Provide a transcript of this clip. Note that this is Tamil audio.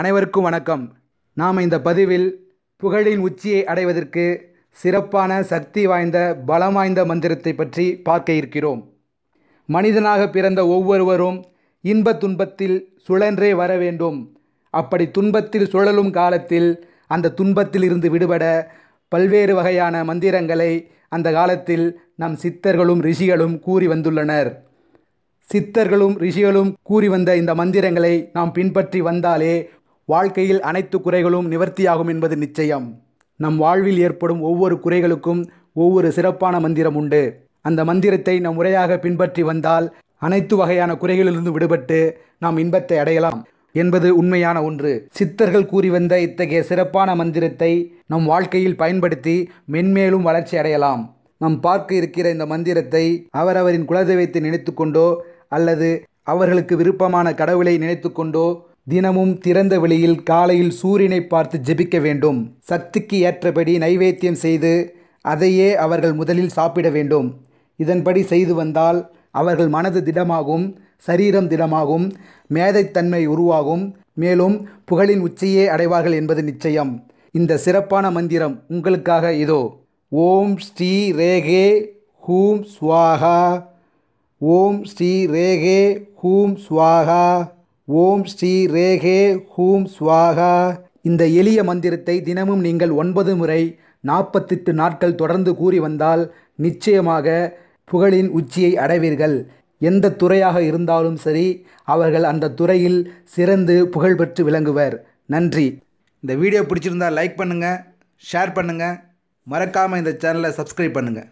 அனைவருக்கும் வணக்கம் நாம் இந்த பதிவில் புகழின் உச்சியை அடைவதற்கு சிறப்பான சக்தி வாய்ந்த பலம் வாய்ந்த மந்திரத்தை பற்றி பார்க்க இருக்கிறோம் மனிதனாக பிறந்த ஒவ்வொருவரும் இன்ப துன்பத்தில் சுழன்றே வர வேண்டும் அப்படி துன்பத்தில் சுழலும் காலத்தில் அந்த துன்பத்தில் இருந்து விடுபட பல்வேறு வகையான மந்திரங்களை அந்த காலத்தில் நம் சித்தர்களும் ரிஷிகளும் கூறி வந்துள்ளனர் சித்தர்களும் ரிஷிகளும் கூறி வந்த இந்த மந்திரங்களை நாம் பின்பற்றி வந்தாலே வாழ்க்கையில் அனைத்து குறைகளும் நிவர்த்தியாகும் என்பது நிச்சயம் நம் வாழ்வில் ஏற்படும் ஒவ்வொரு குறைகளுக்கும் ஒவ்வொரு சிறப்பான மந்திரம் உண்டு அந்த மந்திரத்தை நம் முறையாக பின்பற்றி வந்தால் அனைத்து வகையான குறைகளிலிருந்து விடுபட்டு நாம் இன்பத்தை அடையலாம் என்பது உண்மையான ஒன்று சித்தர்கள் கூறி வந்த இத்தகைய சிறப்பான மந்திரத்தை நம் வாழ்க்கையில் பயன்படுத்தி மென்மேலும் வளர்ச்சி அடையலாம் நம் பார்க்க இருக்கிற இந்த மந்திரத்தை அவரவரின் குலதெய்வத்தை நினைத்து கொண்டோ அல்லது அவர்களுக்கு விருப்பமான கடவுளை நினைத்து கொண்டோ தினமும் திறந்த வெளியில் காலையில் சூரியனை பார்த்து ஜெபிக்க வேண்டும் சக்திக்கு ஏற்றபடி நைவேத்தியம் செய்து அதையே அவர்கள் முதலில் சாப்பிட வேண்டும் இதன்படி செய்து வந்தால் அவர்கள் மனது திடமாகும் சரீரம் திடமாகும் மேதைத்தன்மை உருவாகும் மேலும் புகழின் உச்சியே அடைவார்கள் என்பது நிச்சயம் இந்த சிறப்பான மந்திரம் உங்களுக்காக இதோ ஓம் ஸ்ரீ ரேகே ஹூம் ஸ்வாகா ஓம் ஸ்ரீ ரேகே ஹூம் ஸ்வாகா ஓம் ஸ்ரீ ரேகே ஹூம் ஸ்வாகா இந்த எளிய மந்திரத்தை தினமும் நீங்கள் ஒன்பது முறை நாற்பத்தெட்டு நாட்கள் தொடர்ந்து கூறி வந்தால் நிச்சயமாக புகழின் உச்சியை அடைவீர்கள் எந்த துறையாக இருந்தாலும் சரி அவர்கள் அந்த துறையில் சிறந்து புகழ் பெற்று விளங்குவர் நன்றி இந்த வீடியோ பிடிச்சிருந்தால் லைக் பண்ணுங்கள் ஷேர் பண்ணுங்கள் மறக்காமல் இந்த சேனலை சப்ஸ்கிரைப் பண்ணுங்கள்